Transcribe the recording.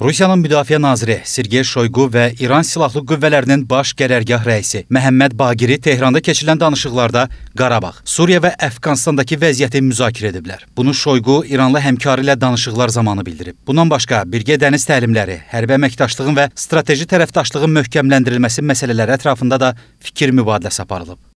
Rusiyanın Müdafiə naziri Sergey Şoyqu və İran Silahlı Qüvvələrinin baş qərargah rəisi Məhəmməd Baqiri Tehran'da keçirilən danışıqlarda Qarabağ, Suriya və Əfqanistandakı vəziyyəti müzakirə ediblər. Bunu Şoyqu İranlı həmkarı ilə danışıqlar zamanı bildirib. Bundan başqa birgə dəniz təlimləri, hərbi əməkdaşlığın və strateji tərəfdaşlığın möhkəmləndirilməsi məsələləri ətrafında da fikir mübadiləsi aparılıb.